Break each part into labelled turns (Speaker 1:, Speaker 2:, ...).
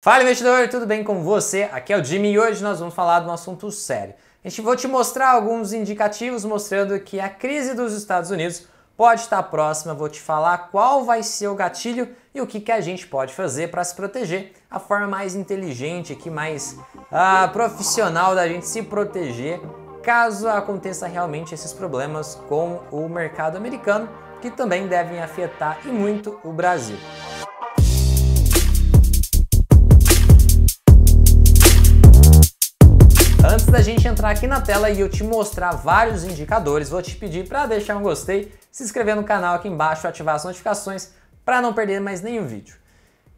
Speaker 1: Fala investidor, tudo bem com você? Aqui é o Jimmy e hoje nós vamos falar de um assunto sério. A gente vou te mostrar alguns indicativos mostrando que a crise dos Estados Unidos pode estar próxima, vou te falar qual vai ser o gatilho e o que, que a gente pode fazer para se proteger. A forma mais inteligente aqui, mais ah, profissional da gente se proteger caso aconteça realmente esses problemas com o mercado americano, que também devem afetar e muito o Brasil. da gente entrar aqui na tela e eu te mostrar vários indicadores, vou te pedir para deixar um gostei, se inscrever no canal aqui embaixo, ativar as notificações para não perder mais nenhum vídeo.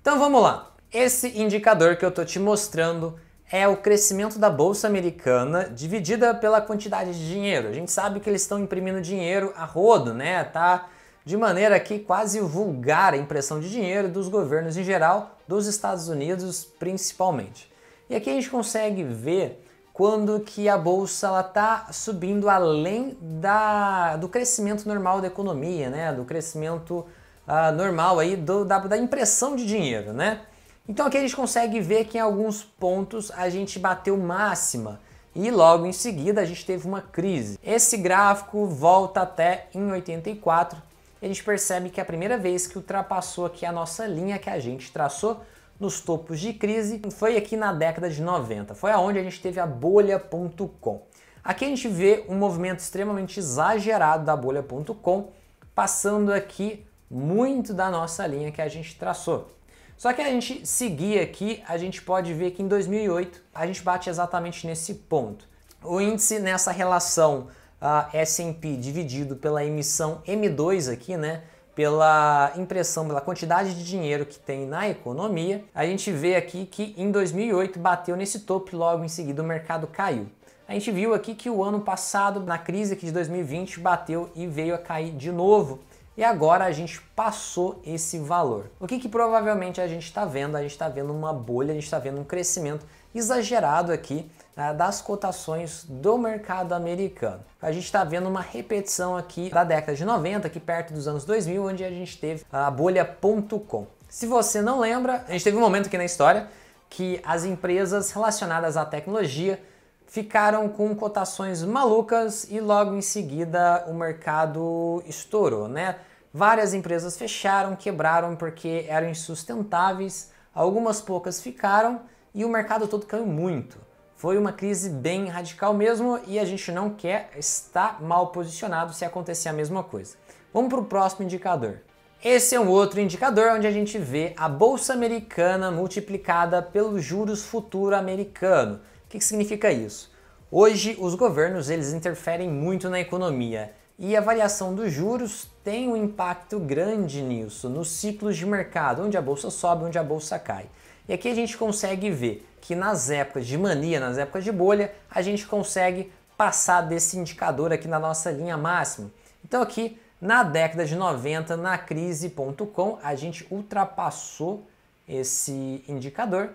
Speaker 1: Então vamos lá. Esse indicador que eu tô te mostrando é o crescimento da bolsa americana dividida pela quantidade de dinheiro. A gente sabe que eles estão imprimindo dinheiro a rodo, né? Tá de maneira aqui quase vulgar a impressão de dinheiro dos governos em geral, dos Estados Unidos principalmente. E aqui a gente consegue ver quando que a bolsa ela tá subindo além da, do crescimento normal da economia, né? Do crescimento uh, normal aí do, da, da impressão de dinheiro, né? Então aqui a gente consegue ver que em alguns pontos a gente bateu máxima e logo em seguida a gente teve uma crise. Esse gráfico volta até em 84 e a gente percebe que é a primeira vez que ultrapassou aqui a nossa linha que a gente traçou nos topos de crise foi aqui na década de 90. Foi aonde a gente teve a bolha.com. Aqui a gente vê um movimento extremamente exagerado da bolha.com, passando aqui muito da nossa linha que a gente traçou. Só que a gente seguir aqui, a gente pode ver que em 2008 a gente bate exatamente nesse ponto. O índice nessa relação uh, ah, S&P dividido pela emissão M2 aqui, né, pela impressão, pela quantidade de dinheiro que tem na economia, a gente vê aqui que em 2008 bateu nesse topo e logo em seguida o mercado caiu. A gente viu aqui que o ano passado, na crise aqui de 2020, bateu e veio a cair de novo. E agora a gente passou esse valor. O que, que provavelmente a gente está vendo? A gente está vendo uma bolha, a gente está vendo um crescimento exagerado aqui né, das cotações do mercado americano. A gente está vendo uma repetição aqui da década de 90, aqui perto dos anos 2000, onde a gente teve a bolha.com. Se você não lembra, a gente teve um momento aqui na história que as empresas relacionadas à tecnologia ficaram com cotações malucas e logo em seguida o mercado estourou, né? Várias empresas fecharam, quebraram porque eram insustentáveis, algumas poucas ficaram e o mercado todo caiu muito. Foi uma crise bem radical mesmo e a gente não quer estar mal posicionado se acontecer a mesma coisa. Vamos para o próximo indicador. Esse é um outro indicador onde a gente vê a bolsa americana multiplicada pelos juros futuro americano. O que, que significa isso? Hoje os governos eles interferem muito na economia e a variação dos juros tem um impacto grande nisso, nos ciclos de mercado, onde a bolsa sobe, onde a bolsa cai. E aqui a gente consegue ver que nas épocas de mania, nas épocas de bolha, a gente consegue passar desse indicador aqui na nossa linha máxima. Então aqui na década de 90, na crise.com, a gente ultrapassou esse indicador.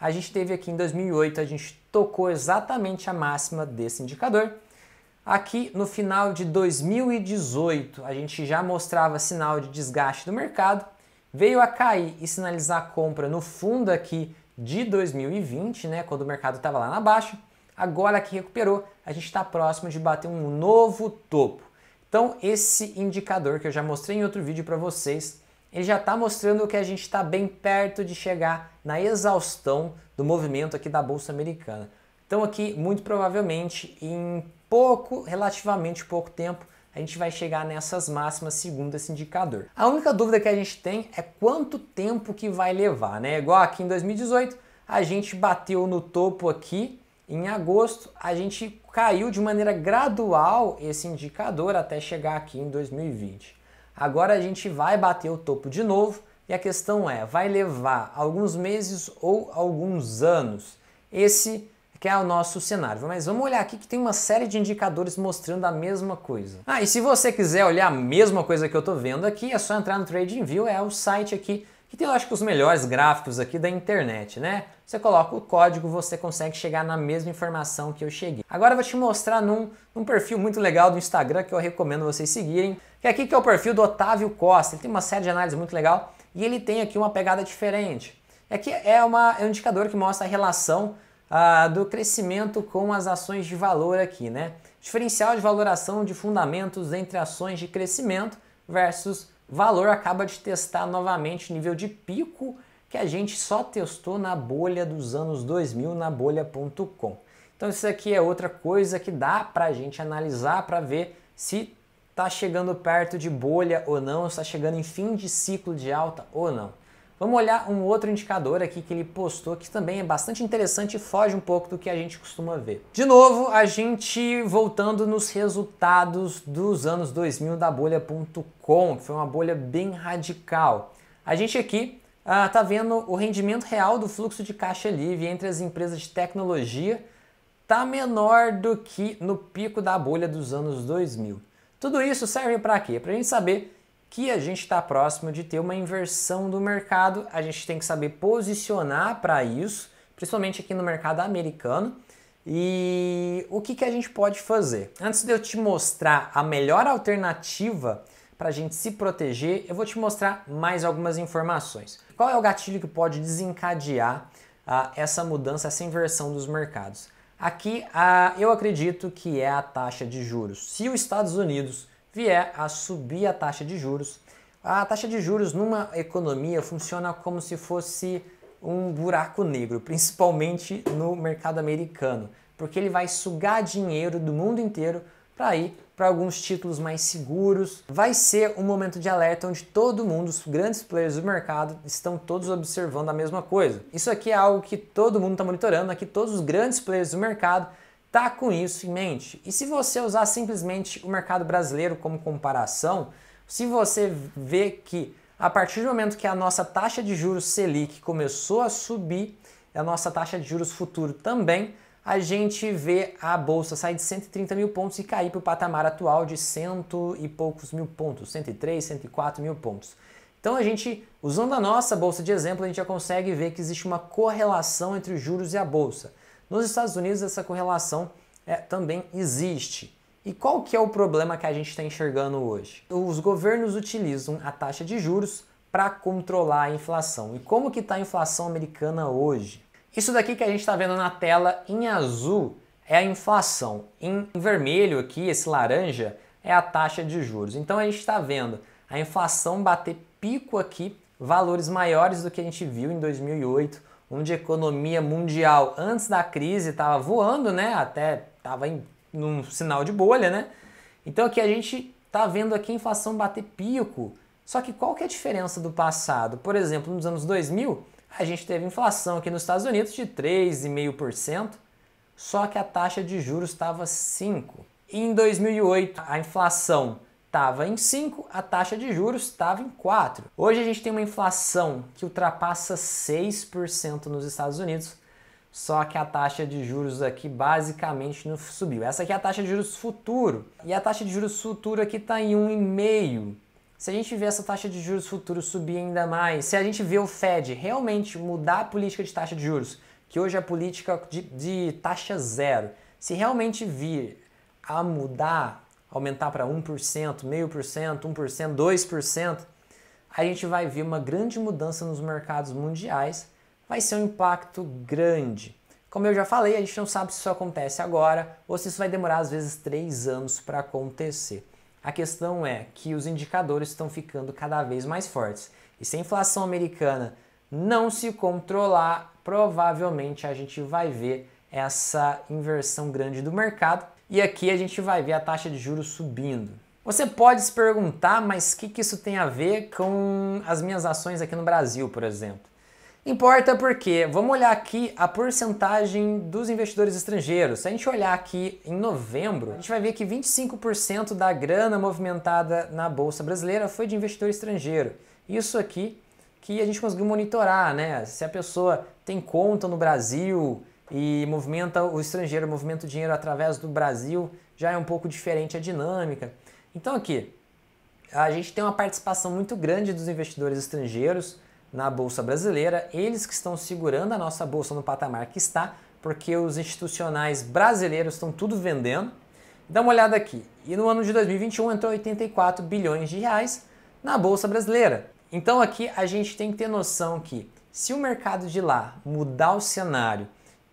Speaker 1: A gente teve aqui em 2008, a gente tocou exatamente a máxima desse indicador. Aqui no final de 2018, a gente já mostrava sinal de desgaste do mercado veio a cair e sinalizar a compra no fundo aqui de 2020, né, quando o mercado estava lá na baixa. Agora que recuperou, a gente está próximo de bater um novo topo. Então esse indicador que eu já mostrei em outro vídeo para vocês, ele já está mostrando que a gente está bem perto de chegar na exaustão do movimento aqui da Bolsa Americana. Então aqui, muito provavelmente, em pouco, relativamente pouco tempo, a gente vai chegar nessas máximas segundo esse indicador. A única dúvida que a gente tem é quanto tempo que vai levar, né? Igual aqui em 2018, a gente bateu no topo aqui em agosto, a gente caiu de maneira gradual esse indicador até chegar aqui em 2020. Agora a gente vai bater o topo de novo e a questão é, vai levar alguns meses ou alguns anos? Esse que é o nosso cenário. Mas vamos olhar aqui que tem uma série de indicadores mostrando a mesma coisa. Ah, e se você quiser olhar a mesma coisa que eu estou vendo aqui, é só entrar no TradingView, é o site aqui que tem, eu acho que, os melhores gráficos aqui da internet, né? Você coloca o código, você consegue chegar na mesma informação que eu cheguei. Agora eu vou te mostrar num, num perfil muito legal do Instagram que eu recomendo vocês seguirem, que é aqui que é o perfil do Otávio Costa. Ele tem uma série de análises muito legal e ele tem aqui uma pegada diferente. Aqui é, é, uma, é um indicador que mostra a relação ah, do crescimento com as ações de valor aqui, né? Diferencial de valoração de fundamentos entre ações de crescimento versus valor acaba de testar novamente o nível de pico que a gente só testou na bolha dos anos 2000 na bolha.com. Então isso aqui é outra coisa que dá para a gente analisar para ver se está chegando perto de bolha ou não, está chegando em fim de ciclo de alta ou não. Vamos olhar um outro indicador aqui que ele postou que também é bastante interessante e foge um pouco do que a gente costuma ver. De novo, a gente voltando nos resultados dos anos 2000 da bolha.com, que foi uma bolha bem radical. A gente aqui está ah, uh, vendo o rendimento real do fluxo de caixa livre entre as empresas de tecnologia tá menor do que no pico da bolha dos anos 2000. Tudo isso serve para quê? Para a gente saber que a gente está próximo de ter uma inversão do mercado. A gente tem que saber posicionar para isso, principalmente aqui no mercado americano. E o que, que a gente pode fazer? Antes de eu te mostrar a melhor alternativa para a gente se proteger, eu vou te mostrar mais algumas informações. Qual é o gatilho que pode desencadear ah, essa mudança, essa inversão dos mercados? Aqui ah, eu acredito que é a taxa de juros. Se os Estados Unidos vier é a subir a taxa de juros. A taxa de juros numa economia funciona como se fosse um buraco negro, principalmente no mercado americano, porque ele vai sugar dinheiro do mundo inteiro para ir para alguns títulos mais seguros. Vai ser um momento de alerta onde todo mundo, os grandes players do mercado, estão todos observando a mesma coisa. Isso aqui é algo que todo mundo está monitorando, aqui todos os grandes players do mercado Tá com isso em mente. E se você usar simplesmente o mercado brasileiro como comparação, se você vê que a partir do momento que a nossa taxa de juros Selic começou a subir, a nossa taxa de juros futuro também, a gente vê a bolsa sair de 130 mil pontos e cair para o patamar atual de cento e poucos mil pontos, 103, 104 mil pontos. Então a gente, usando a nossa bolsa de exemplo, a gente já consegue ver que existe uma correlação entre os juros e a bolsa. Nos Estados Unidos essa correlação é, também existe. E qual que é o problema que a gente está enxergando hoje? Os governos utilizam a taxa de juros para controlar a inflação. E como que está a inflação americana hoje? Isso daqui que a gente está vendo na tela em azul é a inflação. Em vermelho aqui, esse laranja, é a taxa de juros. Então a gente está vendo a inflação bater pico aqui, valores maiores do que a gente viu em 2008, onde a economia mundial antes da crise estava voando, né? Até estava em num sinal de bolha, né? Então aqui a gente está vendo aqui a inflação bater pico. Só que qual que é a diferença do passado? Por exemplo, nos anos 2000, a gente teve inflação aqui nos Estados Unidos de 3,5%, só que a taxa de juros estava 5. E em 2008, a inflação estava em 5, a taxa de juros estava em 4. Hoje a gente tem uma inflação que ultrapassa 6% nos Estados Unidos, só que a taxa de juros aqui basicamente não subiu. Essa aqui é a taxa de juros futuro, e a taxa de juros futuro aqui está em 1,5%. Se a gente vê essa taxa de juros futuro subir ainda mais, se a gente vê o Fed realmente mudar a política de taxa de juros, que hoje é a política de, de taxa zero, se realmente vir a mudar aumentar para 1%, 0,5%, 1%, 2%, a gente vai ver uma grande mudança nos mercados mundiais, vai ser um impacto grande. Como eu já falei, a gente não sabe se isso acontece agora ou se isso vai demorar às vezes três anos para acontecer. A questão é que os indicadores estão ficando cada vez mais fortes. E se a inflação americana não se controlar, provavelmente a gente vai ver essa inversão grande do mercado e aqui a gente vai ver a taxa de juros subindo. Você pode se perguntar, mas o que, que isso tem a ver com as minhas ações aqui no Brasil, por exemplo? Importa porque, vamos olhar aqui a porcentagem dos investidores estrangeiros. Se a gente olhar aqui em novembro, a gente vai ver que 25% da grana movimentada na Bolsa Brasileira foi de investidor estrangeiro. Isso aqui que a gente conseguiu monitorar, né? Se a pessoa tem conta no Brasil, e movimenta o estrangeiro, movimenta o dinheiro através do Brasil, já é um pouco diferente a dinâmica. Então aqui, a gente tem uma participação muito grande dos investidores estrangeiros na bolsa brasileira, eles que estão segurando a nossa bolsa no patamar que está, porque os institucionais brasileiros estão tudo vendendo. Dá uma olhada aqui. E no ano de 2021 entrou 84 bilhões de reais na bolsa brasileira. Então aqui a gente tem que ter noção que se o mercado de lá mudar o cenário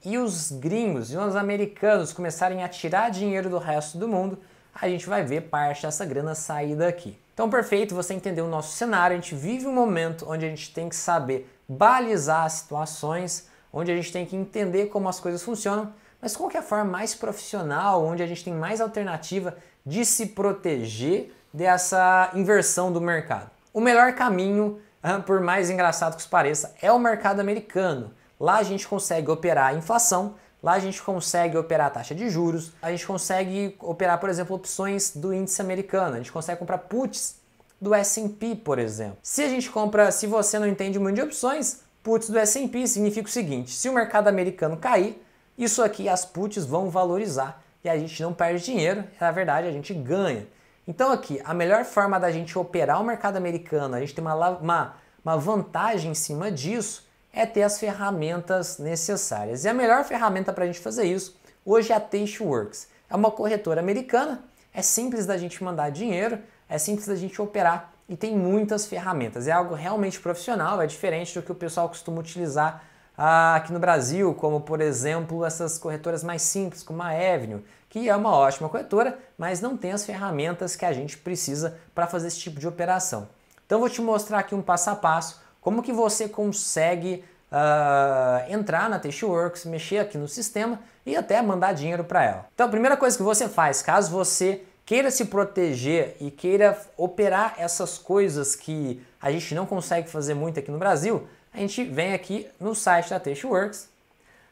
Speaker 1: e os gringos e os americanos começarem a tirar dinheiro do resto do mundo, a gente vai ver parte dessa grana sair daqui. Então, perfeito, você entendeu o nosso cenário. A gente vive um momento onde a gente tem que saber balizar as situações, onde a gente tem que entender como as coisas funcionam, mas qual que é a forma mais profissional, onde a gente tem mais alternativa de se proteger dessa inversão do mercado? O melhor caminho, por mais engraçado que isso pareça, é o mercado americano. Lá a gente consegue operar a inflação, lá a gente consegue operar a taxa de juros, a gente consegue operar, por exemplo, opções do índice americano, a gente consegue comprar puts do S&P, por exemplo. Se a gente compra, se você não entende muito de opções, puts do S&P significa o seguinte, se o mercado americano cair, isso aqui, as puts vão valorizar e a gente não perde dinheiro, na verdade a gente ganha. Então aqui, a melhor forma da gente operar o mercado americano, a gente tem uma, uma, uma vantagem em cima disso, é ter as ferramentas necessárias. E a melhor ferramenta para a gente fazer isso hoje é a Tasteworks. É uma corretora americana, é simples da gente mandar dinheiro, é simples da gente operar e tem muitas ferramentas. É algo realmente profissional, é diferente do que o pessoal costuma utilizar ah, aqui no Brasil, como por exemplo essas corretoras mais simples, como a Avenue, que é uma ótima corretora, mas não tem as ferramentas que a gente precisa para fazer esse tipo de operação. Então vou te mostrar aqui um passo a passo como que você consegue uh, entrar na Tasteworks, mexer aqui no sistema e até mandar dinheiro para ela? Então a primeira coisa que você faz, caso você queira se proteger e queira operar essas coisas que a gente não consegue fazer muito aqui no Brasil, a gente vem aqui no site da Tasteworks.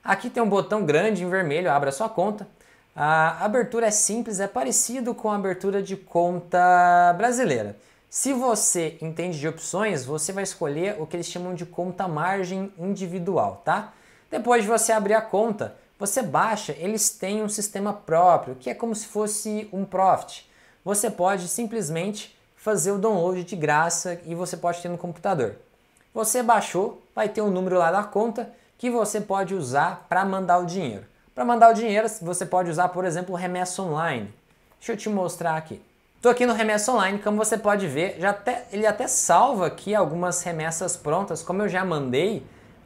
Speaker 1: Aqui tem um botão grande em vermelho, abra sua conta. A abertura é simples, é parecido com a abertura de conta brasileira. Se você entende de opções, você vai escolher o que eles chamam de conta margem individual, tá? Depois de você abrir a conta, você baixa, eles têm um sistema próprio, que é como se fosse um Profit. Você pode simplesmente fazer o download de graça e você pode ter no computador. Você baixou, vai ter um número lá da conta que você pode usar para mandar o dinheiro. Para mandar o dinheiro, você pode usar, por exemplo, remessa online. Deixa eu te mostrar aqui. Estou aqui no Remessa Online, como você pode ver, já até, ele até salva aqui algumas remessas prontas, como eu já mandei,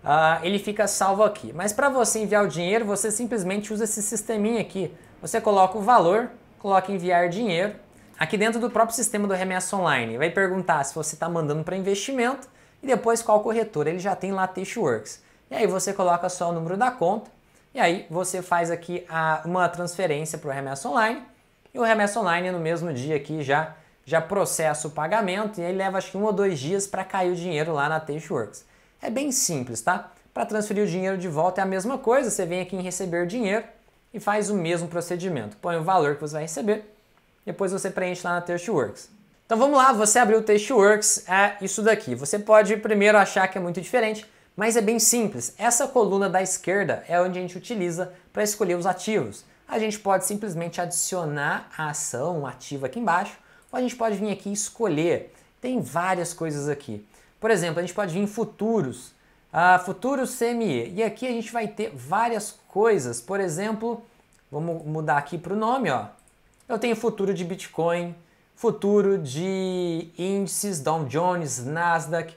Speaker 1: uh, ele fica salvo aqui. Mas para você enviar o dinheiro, você simplesmente usa esse sisteminha aqui. Você coloca o valor, coloca enviar dinheiro, aqui dentro do próprio sistema do Remessa Online. Vai perguntar se você está mandando para investimento e depois qual corretora. Ele já tem lá Tasteworks. E aí você coloca só o número da conta e aí você faz aqui a, uma transferência para o Remessa Online e o remessa online no mesmo dia aqui já já processa o pagamento e aí leva acho que um ou dois dias para cair o dinheiro lá na Tasteworks. É bem simples, tá? Para transferir o dinheiro de volta é a mesma coisa, você vem aqui em receber dinheiro e faz o mesmo procedimento. Põe o valor que você vai receber, depois você preenche lá na Tasteworks. Então vamos lá, você abriu o Tasteworks, é isso daqui. Você pode primeiro achar que é muito diferente, mas é bem simples. Essa coluna da esquerda é onde a gente utiliza para escolher os ativos a gente pode simplesmente adicionar a ação ativa aqui embaixo, ou a gente pode vir aqui e escolher. Tem várias coisas aqui. Por exemplo, a gente pode vir em futuros, uh, ah, futuros CME, e aqui a gente vai ter várias coisas. Por exemplo, vamos mudar aqui para o nome, ó. Eu tenho futuro de Bitcoin, futuro de índices Dow Jones, Nasdaq,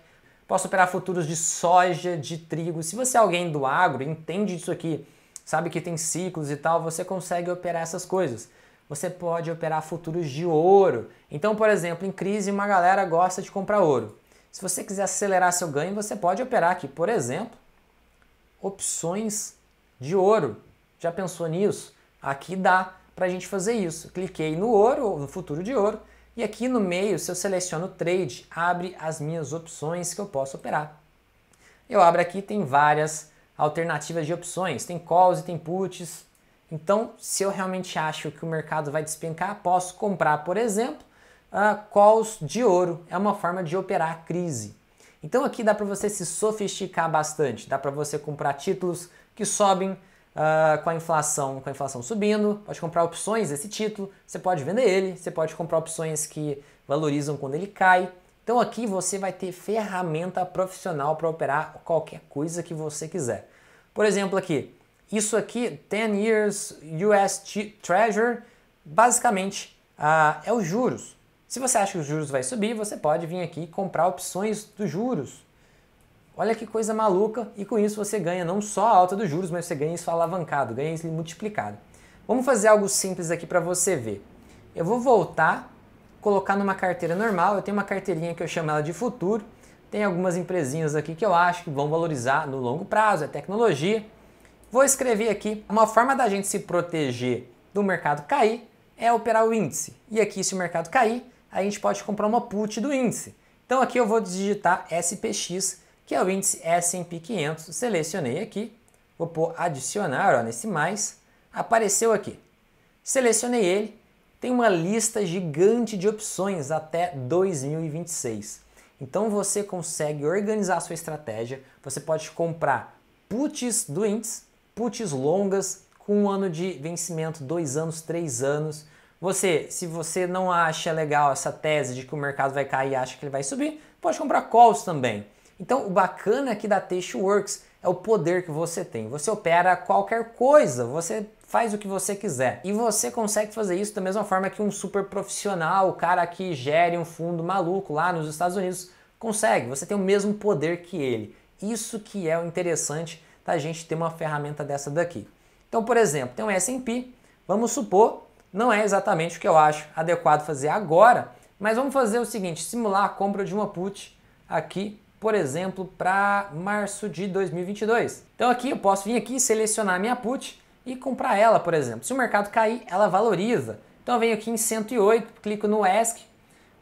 Speaker 1: posso operar futuros de soja, de trigo. Se você é alguém do agro, entende isso aqui, sabe que tem ciclos e tal, você consegue operar essas coisas. Você pode operar futuros de ouro. Então, por exemplo, em crise, uma galera gosta de comprar ouro. Se você quiser acelerar seu ganho, você pode operar aqui, por exemplo, opções de ouro. Já pensou nisso? Aqui dá para a gente fazer isso. Cliquei no ouro, no futuro de ouro, e aqui no meio, se eu seleciono trade, abre as minhas opções que eu posso operar. Eu abro aqui, tem várias alternativas de opções, tem calls e tem puts. Então, se eu realmente acho que o mercado vai despencar, posso comprar, por exemplo, uh, calls de ouro. É uma forma de operar a crise. Então aqui dá para você se sofisticar bastante, dá para você comprar títulos que sobem uh, com a inflação, com a inflação subindo, pode comprar opções desse título, você pode vender ele, você pode comprar opções que valorizam quando ele cai. Então aqui você vai ter ferramenta profissional para operar qualquer coisa que você quiser. Por exemplo, aqui, isso aqui, 10 years US Treasury, basicamente ah, é os juros. Se você acha que os juros vai subir, você pode vir aqui e comprar opções dos juros. Olha que coisa maluca, e com isso você ganha não só a alta dos juros, mas você ganha isso alavancado, ganha isso multiplicado. Vamos fazer algo simples aqui para você ver. Eu vou voltar, colocar numa carteira normal, eu tenho uma carteirinha que eu chamo ela de futuro, tem algumas empresinhas aqui que eu acho que vão valorizar no longo prazo, é tecnologia. Vou escrever aqui uma forma da gente se proteger do mercado cair é operar o índice. E aqui se o mercado cair, a gente pode comprar uma put do índice. Então aqui eu vou digitar SPX, que é o índice S&P 500, selecionei aqui, vou pôr adicionar ó, nesse mais, apareceu aqui. Selecionei ele, tem uma lista gigante de opções até 2026. Então você consegue organizar a sua estratégia, você pode comprar puts doentes, puts longas com um ano de vencimento, dois anos, três anos. Você, se você não acha legal essa tese de que o mercado vai cair e acha que ele vai subir, pode comprar calls também. Então, o bacana aqui da Teixeira Works é o poder que você tem. Você opera qualquer coisa, você faz o que você quiser. E você consegue fazer isso da mesma forma que um super profissional, o cara que gere um fundo maluco lá nos Estados Unidos, consegue. Você tem o mesmo poder que ele. Isso que é o interessante da gente ter uma ferramenta dessa daqui. Então, por exemplo, tem um S&P, vamos supor, não é exatamente o que eu acho adequado fazer agora, mas vamos fazer o seguinte, simular a compra de uma put aqui, por exemplo, para março de 2022. Então aqui eu posso vir aqui e selecionar minha put, e comprar ela, por exemplo. Se o mercado cair, ela valoriza. Então eu venho aqui em 108, clico no ESC.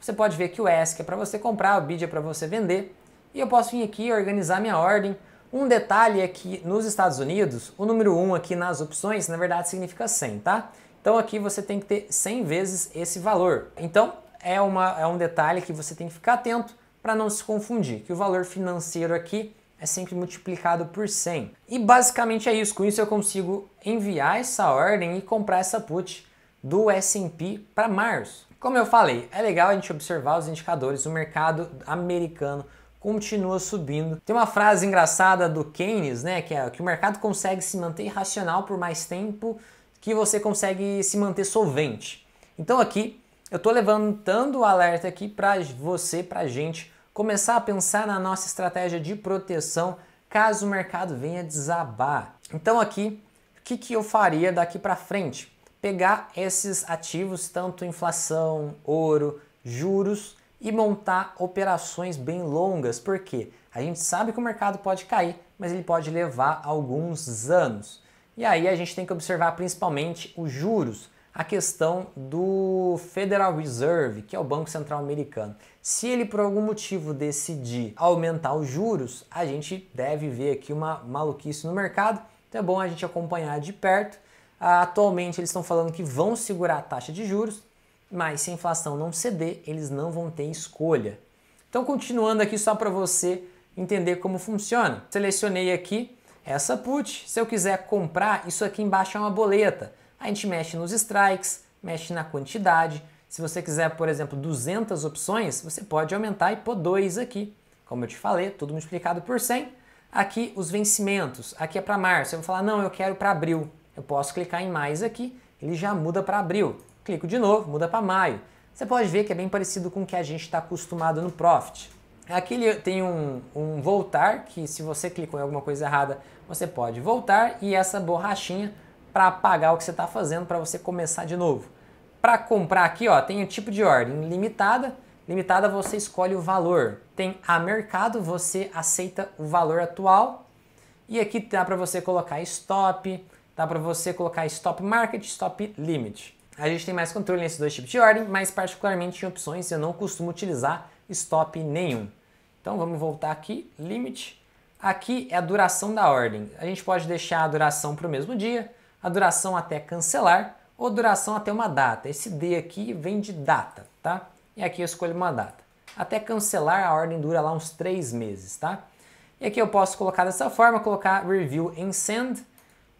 Speaker 1: Você pode ver que o ESC é para você comprar, o BID é para você vender. E eu posso vir aqui e organizar minha ordem. Um detalhe é que nos Estados Unidos, o número 1 aqui nas opções, na verdade, significa 100, tá? Então aqui você tem que ter 100 vezes esse valor. Então é, uma, é um detalhe que você tem que ficar atento para não se confundir, que o valor financeiro aqui é sempre multiplicado por 100. E basicamente é isso, com isso eu consigo enviar essa ordem e comprar essa put do S&P para março. Como eu falei, é legal a gente observar os indicadores, o mercado americano continua subindo. Tem uma frase engraçada do Keynes, né, que é que o mercado consegue se manter racional por mais tempo que você consegue se manter solvente. Então aqui eu estou levantando o alerta aqui para você, para gente, começar a pensar na nossa estratégia de proteção caso o mercado venha desabar. Então aqui, o que, que eu faria daqui para frente? Pegar esses ativos, tanto inflação, ouro, juros, e montar operações bem longas, porque a gente sabe que o mercado pode cair, mas ele pode levar alguns anos. E aí a gente tem que observar principalmente os juros, a questão do Federal Reserve, que é o Banco Central Americano. Se ele por algum motivo decidir aumentar os juros, a gente deve ver aqui uma maluquice no mercado. Então é bom a gente acompanhar de perto. Ah, atualmente eles estão falando que vão segurar a taxa de juros, mas se a inflação não ceder, eles não vão ter escolha. Então continuando aqui só para você entender como funciona. Selecionei aqui essa put. Se eu quiser comprar, isso aqui embaixo é uma boleta. A gente mexe nos strikes, mexe na quantidade, se você quiser, por exemplo, 200 opções, você pode aumentar e pôr 2 aqui. Como eu te falei, tudo multiplicado por 100. Aqui os vencimentos, aqui é para março. Eu vou falar, não, eu quero para abril. Eu posso clicar em mais aqui, ele já muda para abril. Clico de novo, muda para maio. Você pode ver que é bem parecido com o que a gente está acostumado no Profit. Aqui ele tem um, um voltar, que se você clicou em alguma coisa errada, você pode voltar, e essa borrachinha para apagar o que você está fazendo para você começar de novo. Para comprar aqui, ó, tem o tipo de ordem limitada. Limitada você escolhe o valor. Tem a mercado, você aceita o valor atual. E aqui dá para você colocar stop, dá para você colocar stop market, stop limit. A gente tem mais controle nesses dois tipos de ordem, mas particularmente em opções eu não costumo utilizar stop nenhum. Então vamos voltar aqui, limit. Aqui é a duração da ordem. A gente pode deixar a duração para o mesmo dia, a duração até cancelar ou duração até uma data. Esse D aqui vem de data, tá? E aqui eu escolho uma data. Até cancelar, a ordem dura lá uns três meses, tá? E aqui eu posso colocar dessa forma, colocar review em send.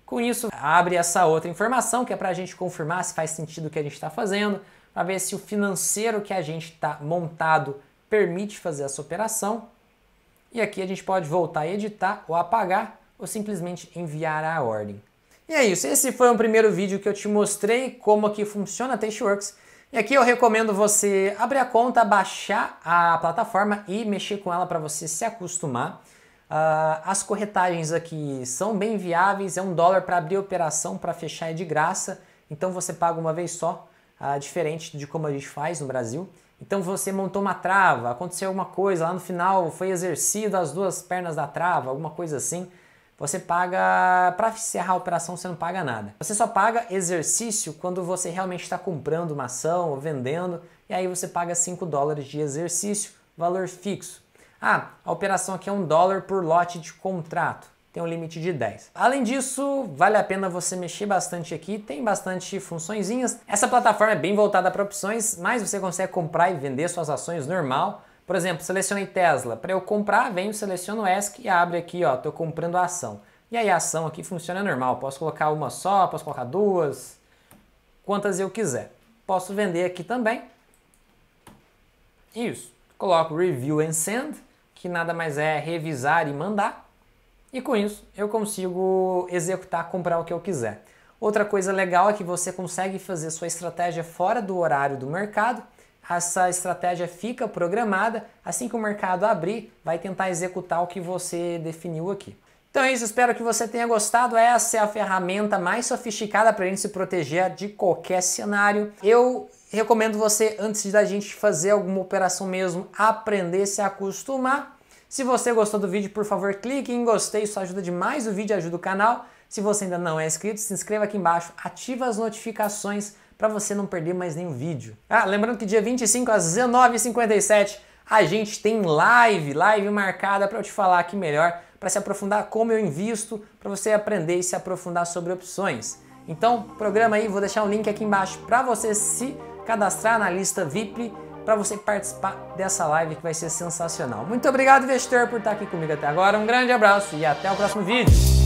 Speaker 1: Com isso, abre essa outra informação, que é para a gente confirmar se faz sentido o que a gente está fazendo, para ver se o financeiro que a gente está montado permite fazer essa operação. E aqui a gente pode voltar e editar ou apagar, ou simplesmente enviar a ordem.
Speaker 2: E é isso, esse
Speaker 1: foi um primeiro vídeo que eu te mostrei como que funciona a Tasteworks. E aqui eu recomendo você abrir a conta, baixar a plataforma e mexer com ela para você se acostumar. Uh, as corretagens aqui são bem viáveis, é um dólar para abrir operação, para fechar é de graça, então você paga uma vez só, uh, diferente de como a gente faz no Brasil. Então você montou uma trava, aconteceu alguma coisa, lá no final foi exercido as duas pernas da trava, alguma coisa assim você paga. Para encerrar a operação, você não paga nada. Você só paga exercício quando você realmente está comprando uma ação ou vendendo, e aí você paga 5 dólares de exercício, valor fixo. Ah, a operação aqui é um dólar por lote de contrato tem um limite de 10. Além disso, vale a pena você mexer bastante aqui, tem bastante funçõezinhas. Essa plataforma é bem voltada para opções, mas você consegue comprar e vender suas ações normal. Por exemplo, selecionei Tesla. Para eu comprar, venho, seleciono ESC e abre aqui, ó, estou comprando a ação. E aí a ação aqui funciona normal. Posso colocar uma só, posso colocar duas, quantas eu quiser. Posso vender aqui também. Isso. Coloco review and send, que nada mais é revisar e mandar. E com isso eu consigo executar, comprar o que eu quiser. Outra coisa legal é que você consegue fazer sua estratégia fora do horário do mercado essa estratégia fica programada. Assim que o mercado abrir, vai tentar executar o que você definiu aqui. Então é isso, espero que você tenha gostado. Essa é a ferramenta mais sofisticada para a gente se proteger de qualquer cenário. Eu recomendo você, antes da gente fazer alguma operação mesmo, aprender, se acostumar. Se você gostou do vídeo, por favor, clique em gostei, isso ajuda demais o vídeo, ajuda o canal. Se você ainda não é inscrito, se inscreva aqui embaixo, ativa as notificações para você não perder mais nenhum vídeo. Ah, lembrando que dia 25 às 19h57 a gente tem live, live marcada para eu te falar aqui melhor, para se aprofundar como eu invisto, para você aprender e se aprofundar sobre opções. Então, programa aí, vou deixar o um link aqui embaixo para você se cadastrar na lista VIP para você participar dessa live que vai ser sensacional. Muito obrigado, investidor, por estar aqui comigo até agora. Um grande abraço e até o próximo vídeo.